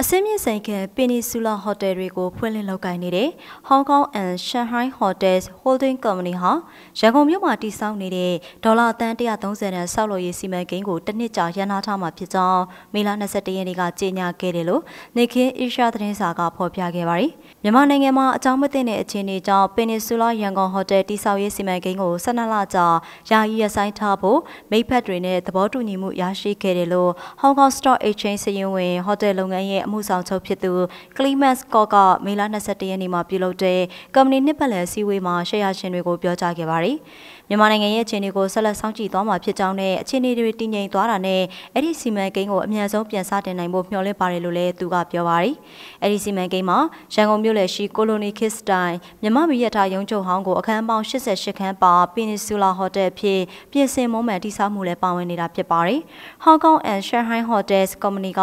အစင်းမြင့်ဆိုင်ကပင်နီဆူလာဟိုတယ်တွေကိုဖွင့်လှစ်လုပ်ကိုင်နေတဲ့ Hong Kong and Shanghai Hotels Holding Company ဟာရန်ကုန်မြို့မှာတည်ဆောက်နေတဲ့ဒေါ်လာအသန်း130တန်ဆောက်လုပ်ရေးစီမံကိန်းကိုတစ်နှစ်ကြာရန်နာထားမှာဖြစ်ကြောင်းမေလ21ရက်နေ့ကကြေညာခဲ့တယ်လို့နေခင်းအေရှားသတင်းစာကဖော်ပြခဲ့ပါတယ်။မြန်မာနိုင်ငံမှာအကြောင်းမသိတဲ့အခြေအနေကြောင့်ပင်နီဆူလာရန်ကုန်ဟိုတယ်တည်ဆောက်ရေးစီမံကိန်းကို12လကြာယာယီရဆိုင်ထားဖို့မိဖက်တွေနဲ့သဘောတူညီမှုရရှိခဲ့တယ်လို့ Hong Kong Stock Exchange စည်ရင်းဝင်ဟိုတယ်လုပ်ငန်းရဲ့အမှုဆောင်ချုပ်ဖြစ်သူ Clemens Scott ကမေလ22ရက်နေ့မှာပြုလုပ်တဲ့ကုမ္ပဏီနှစ်ပတ်လည်စည်းဝေးမှာရှယ်ယာရှင်တွေကိုပြောကြားခဲ့ပါတယ်။မြန်မာနိုင်ငံရဲ့အခြေအနေကိုဆက်လက်စောင့်ကြည့်သွားမှာဖြစ်ကြောင်းနဲ့အခြေအနေတွေတည်ငြိမ်သွားတာနဲ့အဲ့ဒီစီမံကိန်းကိုအမြန်ဆုံးပြန်စတင်နိုင်ဖို့မျှော်လင့်ပါတယ်လို့လည်းသူကပြောပါတယ်။အဲ့ဒီစီမံကိန်းမှာရန်ကုန်မြို့လယ်ရှိ Colony Kids တိုင်းမြမမီရထားရုံးချုပ်ဟောင်းကိုအခန်းပေါင်း88ခန်းပါ Peninsula Hotel အဖြစ်ပြင်ဆင်မွမ်းမံတည်ဆောက်မှုလည်းပါဝင်နေတာဖြစ်ပါတယ်။ Hong Kong and Shanghai Hotels Company က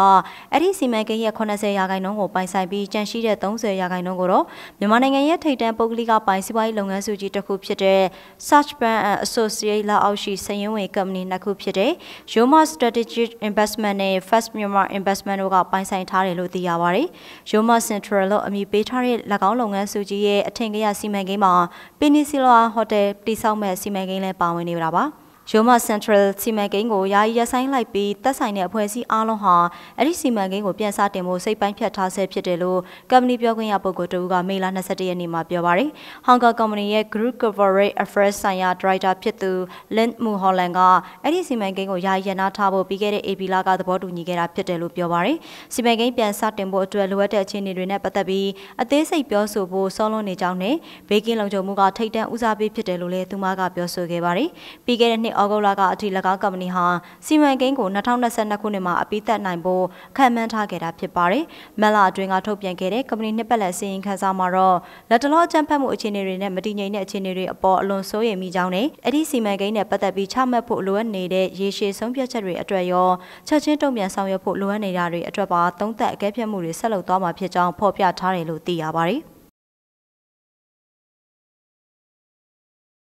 အဲ့ဒီစီမံကိန်းရဲ့80ရာခိုင်နှုန်းကိုပိုင်ဆိုင်ပြီးကြန့်ရှိတဲ့30ရာခိုင်နှုန်းကိုတော့မြန်မာနိုင်ငံရဲ့ထိပ်တန်းပုဂ္ဂလိကပိုင်စီးပွားရေးလုပ်ငန်းစုကြီးတစ်ခုဖြစ်တဲ့ Search Brand and Associate လက်အောက်ရှိစည်ရင်းဝင်ကုမ္ပဏီနှစ်ခုဖြစ်တဲ့ Yoma Strategic Investment နဲ့ First Myanmar Investment တို့ကပိုင်ဆိုင်ထားတယ်လို့သိရပါတယ်။ Yoma Central လို့အမည်ပေးထားတဲ့၎င်းလုပ်ငန်းစုကြီးရဲ့အထင်ကရစီမံကိန်းမှာ Peninsula Hotel တည်ဆောက်မဲ့စီမံကိန်းလည်းပါဝင်နေတာပါ။ရိုမစင်ထရယ်စီမံကိန်းကိုယာယီရပ်ဆိုင်းလိုက်ပြီးတက်ဆိုင်တဲ့အဖွဲ့အစည်းအားလုံးဟာအဲ့ဒီစီမံကိန်းကိုပြန်စတင်ဖို့စိတ်ပိုင်းဖြတ်ထားဆဲဖြစ်တယ်လို့ကမ္ပဏီပြောခွင့်ရပုဂ္ဂိုလ်တူကမေလ21ရက်နေ့မှာပြောပါရယ်ဟောင်ကောင်ကုမ္ပဏီရဲ့ Group Corporate Affairs ဆိုင်ရာဒါရိုက်တာဖြစ်သူ Lin Mulholland ကအဲ့ဒီစီမံကိန်းကိုယာယီရပ်နားထားဖို့ပြီးခဲ့တဲ့ AB လကသဘောတူညီခဲ့တာဖြစ်တယ်လို့ပြောပါရယ်စီမံကိန်းပြန်စတင်ဖို့အတွက်လိုအပ်တဲ့အခြေအနေတွေနဲ့ပတ်သက်ပြီးအသေးစိတ်ပြောဆိုဖို့ဆောလွန်နေကြောင်းနဲ့ဘေးကင်းလုံခြုံမှုကထိတ်တန့်ဦးစားပေးဖြစ်တယ်လို့လည်းသူမကပြောဆိုခဲ့ပါရယ်ပြီးခဲ့တဲ့နှစ်ဩဂုတ်လကအထိ၎င်းကုမ္ပဏီဟာစီမံကိန်းကို2022ခုနှစ်မှာအပြီးသတ်နိုင်ဖို့ခံမှန်းထားခဲ့တာဖြစ်ပါတယ်။မက်လာအတွင်းကထုတ်ပြန်ခဲ့တဲ့ကုမ္ပဏီနှစ်ပတ်လည်စီရင်ခန်းစာမှာတော့လက်တလောအကြမ်းဖက်မှုအခြေအနေတွေနဲ့မတည်ငြိမ်တဲ့အခြေအနေတွေအပေါ်အလွန်စိုးရိမ်မိကြောင်းနဲ့အဲ့ဒီစီမံကိန်းနဲ့ပတ်သက်ပြီးချမှတ်ဖို့လိုအပ်နေတဲ့ရေရှည်ဆုံးဖြတ်ချက်တွေအတွက်ရောချက်ချင်းတုံ့ပြန်ဆောင်ရွက်ဖို့လိုအပ်နေတာတွေအတွက်ပါသုံးသပ်အကဲဖြတ်မှုတွေဆက်လုပ်သွားမှာဖြစ်ကြောင်းဖော်ပြထားတယ်လို့သိရပါတယ်။